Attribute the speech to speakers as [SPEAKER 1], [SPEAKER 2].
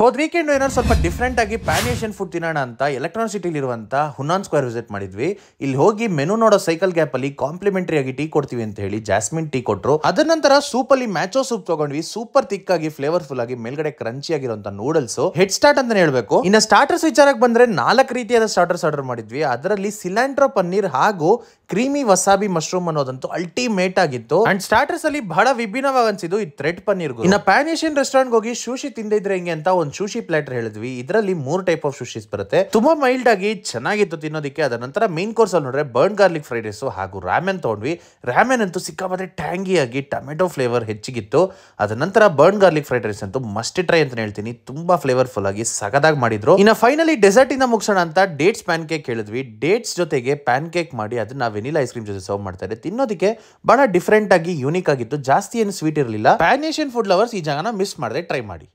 [SPEAKER 1] ಹೋದ ವೀಕೆಂಡ್ ಏನಾದ್ರು ಸ್ವಲ್ಪ ಡಿಫ್ರೆಂಟ್ ಆಗಿ ಪ್ಯಾನ್ ಏಷಿಯನ್ ಫುಡ್ ತಿನ್ನೋಣ ಅಂತ ಎಲೆಕ್ಟ್ರಾನಿಕ್ ಇರುವಂತ ಹುನಾನ್ ಸ್ಕ್ವೇರ್ ವಿಸಿಟ್ ಮಾಡಿದ್ವಿ ಇಲ್ಲಿ ಹೋಗಿ ಮೆನು ನೋಡೋ ಸೈಕಲ್ ಗ್ಯಾಪ್ ಅಲ್ಲಿ ಕಾಂಪ್ಲಿಮೆಂಟರಿ ಆಗಿ ಟೀ ಕೊಡ್ತೀವಿ ಅಂತ ಹೇಳಿ ಜಾಸ್ಮಿನ್ ಟೀ ಕೊಟ್ಟರು ಅದರ ನಂತರ ಸೂಪ್ ಅಲ್ಲಿ ಮ್ಯಾಚೋ ಸೂಪ್ ತಗೊಂಡ್ವಿ ಸೂಪರ್ ತಿಕ್ ಆಗಿ ಫ್ಲೇವರ್ಫುಲ್ ಆಗಿ ಮೇಲ್ಗಡೆ ಕ್ರಂಚಿ ಆಗಿರುವಂತ ನೂಡಲ್ಸ್ ಹೆಡ್ ಸ್ಟಾರ್ಟ್ ಅಂತ ಹೇಳಬೇಕು ಇನ್ನ ಸ್ಟಾರ್ಟರ್ಸ್ ವಿಚಾರಕ್ಕೆ ಬಂದ್ರೆ ನಾಲ್ಕು ರೀತಿಯಾದ ಸ್ಟಾರ್ಟರ್ಸ್ ಆರ್ಡರ್ ಮಾಡಿದ್ವಿ ಅದರಲ್ಲಿ ಸಿಲಾಂಟ್ರೋ ಪನ್ನೀರ್ ಹಾಗೂ ಕ್ರೀಮಿ ವಸಾಬಿ ಮಶ್ರೂಮ್ ಅನ್ನೋದಂತೂ ಅಲ್ಟಿಮೇಟ್ ಆಗಿತ್ತು ಅಂಡ್ ಸ್ಟಾರ್ಟರ್ಸ್ ಅಲ್ಲಿ ಬಹಳ ವಿಭಿನ್ನವಾಗಿ ಅನ್ಸಿದ್ದು ಈ ಥ್ರೆಡ್ ಪನ್ನೀರ್ ಇನ್ನ ಪ್ಯಾನ್ ಏಷಿಯನ್ ರೆಸ್ಟೋರೆಂಟ್ ಹೋಗಿ ಶೂಶಿ ತಿಂದಿದ್ರೆ ಹೆಂಗೆ ಅಂತ ಒಂದು ಶೂಶಿ ಪ್ಲೇಟರ್ ಹೇಳಿದ್ವಿ ಇದರಲ್ಲಿ ಮೂರ್ ಟೈಪ್ ಆಫ್ ಶೂಶೀಸ್ ಬರುತ್ತೆ ತುಂಬಾ ಮೈಲ್ಡ್ ಆಗಿ ಚೆನ್ನಾಗಿತ್ತು ತಿನ್ನೋದಕ್ಕೆ ಅದ ನಂತರ ಮೈನ್ ಕೋರ್ಸ್ ಅಲ್ಲಿ ನೋಡ್ರೆ ಬರ್ನ್ ಗಾರ್ಲಿಕ್ ಫ್ರೈಡ್ ರೈಸ್ ಹಾಗೂ ರಾಮೆನ್ ತಗೊಂಡ್ವಿ ರಾಮೆನ್ ಅಂತೂ ಸಿಕ್ಕಾಪಟ್ಟೆ ಟ್ಯಾಂಗಿ ಆಗಿ ಟೊಮೆಟೊ ಫ್ಲೇವರ್ ಹೆಚ್ಚಿಗಿತ್ತು ಅದ ನಂತರ ಬರ್ನ್ ಗಾರ್ಲಿಕ್ ಫ್ರೈಡ್ ರೈಸ್ ಅಂತೂ ಮಸ್ಟ್ ಟ್ರೈ ಅಂತ ಹೇಳ್ತೀನಿ ತುಂಬಾ ಫ್ಲೇವರ್ಫುಲ್ ಆಗಿ ಸಗದಾಗಿ ಮಾಡಿದ್ರು ಇನ್ನ ಫೈನಲಿ ಡೆಸರ್ಟ್ ಇಂದ ಮುಗಿಸೋಣ ಅಂತ ಡೇಟ್ಸ್ ಪ್ಯಾನ್ ಕೇಕ್ ಹೇಳಿದ್ವಿ ಡೇಟ್ಸ್ ಜೊತೆಗೆ ಪ್ಯಾನ್ ಕೇಕ್ ಮಾಡಿ ಅದನ್ನ ವೆನಿಲಾ ಐಸ್ ಕ್ರೀಮ್ ಜೊತೆ ಸರ್ವ್ ಮಾಡ್ತಾರೆ ತಿನ್ನೋದಕ್ಕೆ ಬಹಳ ಡಿಫ್ರೆಂಟ್ ಆಗಿ ಯೂನಿಕ್ ಆಗಿತ್ತು ಜಾಸ್ತಿ ಏನು ಸ್ವೀಟ್ ಇರಲಿಲ್ಲ ಪ್ಯಾನ್ ಫುಡ್ ಲವರ್ಸ್ ಈ ಜಾಗನ ಮಿಸ್ ಮಾಡದೆ ಟ್ರೈ ಮಾಡಿ